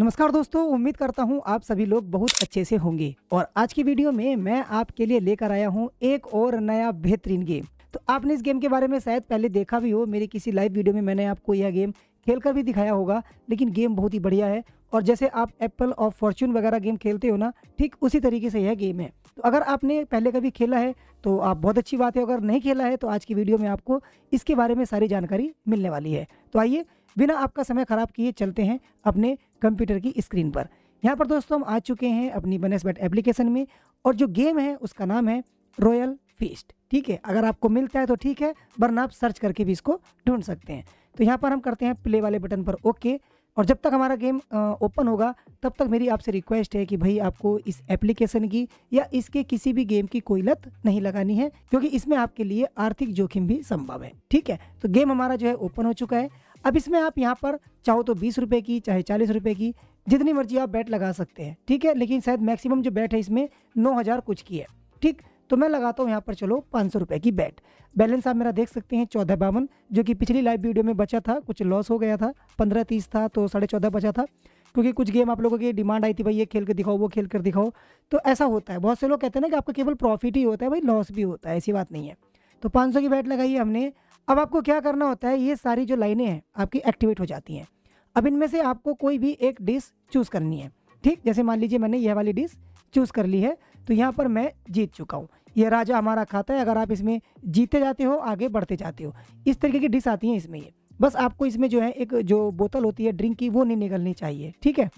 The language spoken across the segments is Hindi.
नमस्कार दोस्तों उम्मीद करता हूँ आप सभी लोग बहुत अच्छे से होंगे और आज की वीडियो में मैं आपके लिए लेकर आया हूँ एक और नया बेहतरीन गेम तो आपने इस गेम के बारे में शायद पहले देखा भी हो मेरी किसी लाइव वीडियो में मैंने आपको यह गेम खेलकर भी दिखाया होगा लेकिन गेम बहुत ही बढ़िया है और जैसे आप एप्पल और फॉर्चून वगैरह गेम खेलते हो ना ठीक उसी तरीके से यह गेम है तो अगर आपने पहले कभी खेला है तो आप बहुत अच्छी बात है अगर नहीं खेला है तो आज की वीडियो में आपको इसके बारे में सारी जानकारी मिलने वाली है तो आइए बिना आपका समय ख़राब किए चलते हैं अपने कंप्यूटर की स्क्रीन पर यहाँ पर दोस्तों हम आ चुके हैं अपनी बैट एप्लीकेशन में और जो गेम है उसका नाम है रॉयल फीस्ट ठीक है अगर आपको मिलता है तो ठीक है वरना आप सर्च करके भी इसको ढूंढ सकते हैं तो यहाँ पर हम करते हैं प्ले वाले बटन पर ओके और जब तक हमारा गेम ओपन होगा तब तक मेरी आपसे रिक्वेस्ट है कि भाई आपको इस एप्लीकेशन की या इसके किसी भी गेम की कोई लत नहीं लगानी है क्योंकि इसमें आपके लिए आर्थिक जोखिम भी संभव है ठीक है तो गेम हमारा जो है ओपन हो चुका है अब इसमें आप यहाँ पर चाहो तो बीस रुपये की चाहे चालीस रुपये की जितनी मर्जी आप बैट लगा सकते हैं ठीक है लेकिन शायद मैक्सिमम जो बैट है इसमें नौ हज़ार कुछ की है ठीक तो मैं लगाता हूँ यहाँ पर चलो पाँच सौ रुपये की बैट बैलेंस आप मेरा देख सकते हैं चौदह बावन जो कि पिछली लाइव वीडियो में बचा था कुछ लॉस हो गया था पंद्रह तीस था तो साढ़े चौदह बचा था क्योंकि कुछ गेम आप लोगों की डिमांड आई थी भाई ये खेल कर दिखाओ वो खेल कर दिखाओ तो ऐसा होता है बहुत से लोग कहते हैं ना कि आपका केवल प्रॉफिट ही होता है भाई लॉस भी होता है ऐसी बात नहीं है तो पाँच की बैट लगाई हमने अब आपको क्या करना होता है ये सारी जो लाइनें हैं आपकी एक्टिवेट हो जाती हैं अब इनमें से आपको कोई भी एक डिश चूज़ करनी है ठीक जैसे मान लीजिए मैंने यह वाली डिश चूज़ कर ली है तो यहाँ पर मैं जीत चुका हूँ यह राजा हमारा खाता है अगर आप इसमें जीते जाते हो आगे बढ़ते जाते हो इस तरीके की डिश आती हैं इसमें ये बस आपको इसमें जो है एक जो बोतल होती है ड्रिंक की वो नहीं निकलनी चाहिए ठीक है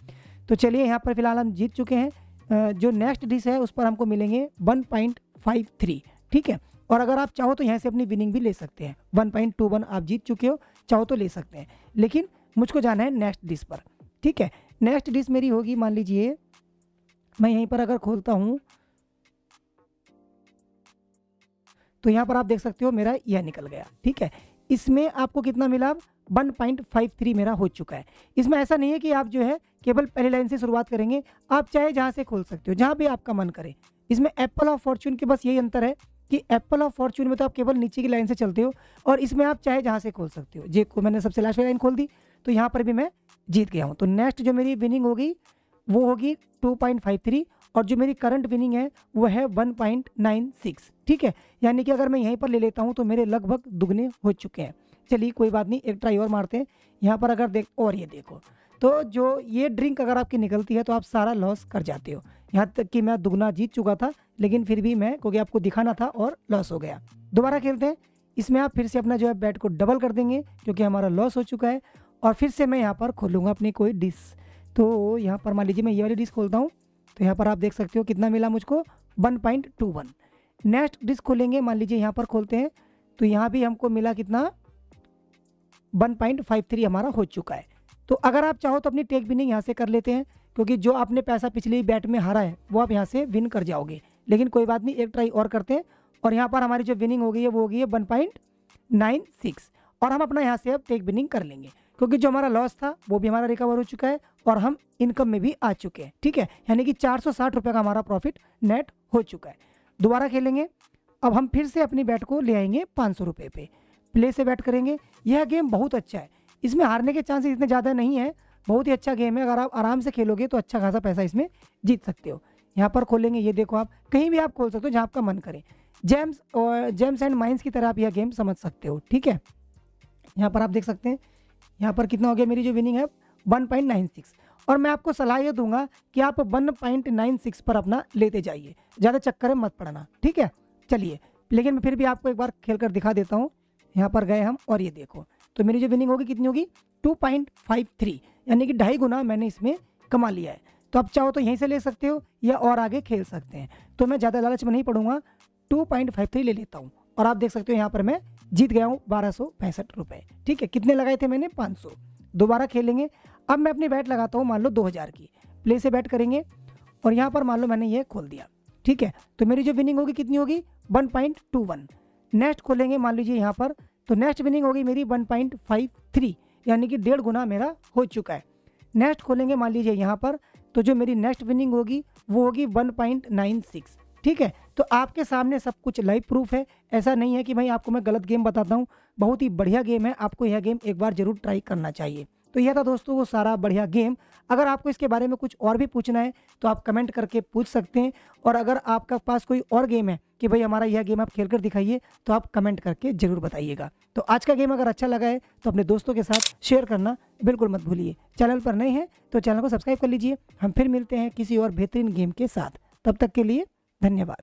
तो चलिए यहाँ पर फिलहाल हम जीत चुके हैं जो नेक्स्ट डिश है उस पर हमको मिलेंगे वन पॉइंट फाइव थ्री ठीक है और अगर आप चाहो तो यहाँ से अपनी विनिंग भी ले सकते हैं वन पॉइंट टू वन आप जीत चुके हो चाहो तो ले सकते हैं लेकिन मुझको जाना है नेक्स्ट डिश पर ठीक है नेक्स्ट डिश मेरी होगी मान लीजिए मैं यहीं पर अगर खोलता हूँ तो यहाँ पर आप देख सकते हो मेरा यह निकल गया ठीक है इसमें आपको कितना मिला वन पॉइंट फाइव थ्री मेरा हो चुका है इसमें ऐसा नहीं है कि आप जो है केवल पहली लाइन से शुरुआत करेंगे आप चाहे जहाँ से खोल सकते हो जहाँ भी आपका मन करे इसमें एप्पल और फॉर्चून के बस यही अंतर है कि एप्पल और फॉर्चून में तो आप केवल नीचे की लाइन से चलते हो और इसमें आप चाहे जहाँ से खोल सकते हो जे को मैंने सबसे लास्ट लाइन खोल दी तो यहाँ पर भी मैं जीत गया हूँ तो नेक्स्ट जो मेरी विनिंग होगी वो होगी टू और जो मेरी करंट विनिंग है वो है वन ठीक है यानी कि अगर मैं यहीं पर ले लेता हूँ तो मेरे लगभग दुगने हो चुके हैं चलिए कोई बात नहीं एक ट्राई और मारते हैं यहाँ पर अगर देख और ये देखो तो जो ये ड्रिंक अगर आपकी निकलती है तो आप सारा लॉस कर जाते हो यहाँ तक कि मैं दुगना जीत चुका था लेकिन फिर भी मैं क्योंकि आपको दिखाना था और लॉस हो गया दोबारा खेलते हैं इसमें आप फिर से अपना जो है बैट को डबल कर देंगे क्योंकि हमारा लॉस हो चुका है और फिर से मैं यहाँ पर खोलूँगा अपनी कोई डिश तो यहाँ पर मान लीजिए मैं ये वाली डिश खोलता हूँ तो यहाँ पर आप देख सकते हो कितना मिला मुझको one point two one next dish खोलेंगे मान लीजिए यहाँ पर खोलते हैं तो यहाँ भी हमको मिला कितना वन पॉइंट फाइव थ्री हमारा हो चुका है तो अगर आप चाहो तो अपनी टेक बिनिंग यहाँ से कर लेते हैं क्योंकि जो आपने पैसा पिछली बैट में हारा है वो आप यहाँ से विन कर जाओगे लेकिन कोई बात नहीं एक ट्राई और करते हैं और यहाँ पर हमारी जो विनिंग हो गई है वो हो गई है वन पॉइंट नाइन सिक्स और हम अपना यहाँ से अब टेक विनिंग कर लेंगे क्योंकि जो हमारा लॉस था वो भी हमारा रिकवर हो चुका है और हम इनकम में भी आ चुके हैं ठीक है यानी कि चार सौ साठ रुपये का हमारा प्रॉफिट नेट हो चुका है दोबारा खेलेंगे अब हम फिर से अपनी बैट को ले आएंगे पाँच सौ रुपये पे प्ले से बैट करेंगे यह गेम बहुत अच्छा है इसमें हारने के चांसेस इतने ज़्यादा नहीं है बहुत ही अच्छा गेम है अगर आप आराम से खेलोगे तो अच्छा खासा पैसा इसमें जीत सकते हो यहाँ पर खोलेंगे ये देखो आप कहीं भी आप खोल सकते हो जहाँ आपका मन करे जेम्स और जेम्स एंड माइंस की तरह आप यह गेम समझ सकते हो ठीक है यहाँ पर आप देख सकते हैं यहाँ पर कितना हो गया मेरी जो विनिंग है वन पॉइंट नाइन सिक्स और मैं आपको सलाह ये दूंगा कि आप वन पॉइंट नाइन सिक्स पर अपना लेते जाइए ज़्यादा चक्कर में मत पड़ना ठीक है चलिए लेकिन मैं फिर भी आपको एक बार खेल कर दिखा देता हूँ यहाँ पर गए हम और ये देखो तो मेरी जो विनिंग होगी कितनी होगी टू पॉइंट फाइव थ्री यानी कि ढाई गुना मैंने इसमें कमा लिया है तो आप चाहो तो यहीं से ले सकते हो या और आगे खेल सकते हैं तो मैं ज़्यादा लालच में नहीं पढ़ूंगा टू पॉइंट फाइव थ्री ले लेता हूँ और आप देख सकते हो यहाँ पर मैं जीत गया हूँ बारह सौ पैंसठ रुपये ठीक है कितने लगाए थे मैंने पाँच सौ दोबारा खेलेंगे अब मैं अपनी बैट लगाता हूँ मान लो दो हज़ार की प्ले से बैट करेंगे और यहाँ पर मान लो मैंने ये खोल दिया ठीक है तो मेरी जो विनिंग होगी कितनी होगी one point two one next खोलेंगे मान लीजिए यहाँ पर तो नेक्स्ट विनिंग होगी मेरी वन पॉइंट फाइव थ्री यानी कि डेढ़ गुना मेरा हो चुका है नेक्स्ट खोलेंगे मान लीजिए यहाँ पर तो जो मेरी नेक्स्ट विनिंग होगी वो होगी वन पॉइंट नाइन सिक्स ठीक है तो आपके सामने सब कुछ लाइव प्रूफ है ऐसा नहीं है कि भाई आपको मैं गलत गेम बताता हूँ बहुत ही बढ़िया गेम है आपको यह गेम एक बार जरूर ट्राई करना चाहिए तो यह था दोस्तों वो सारा बढ़िया गेम अगर आपको इसके बारे में कुछ और भी पूछना है तो आप कमेंट करके पूछ सकते हैं और अगर आपका पास कोई और गेम है कि भाई हमारा यह गेम आप खेल कर दिखाइए तो आप कमेंट करके ज़रूर बताइएगा तो आज का गेम अगर अच्छा लगा है तो अपने दोस्तों के साथ शेयर करना बिल्कुल मत भूलिए चैनल पर नए हैं तो चैनल को सब्सक्राइब कर लीजिए हम फिर मिलते हैं किसी और बेहतरीन गेम के साथ तब तक के लिए धन्यवाद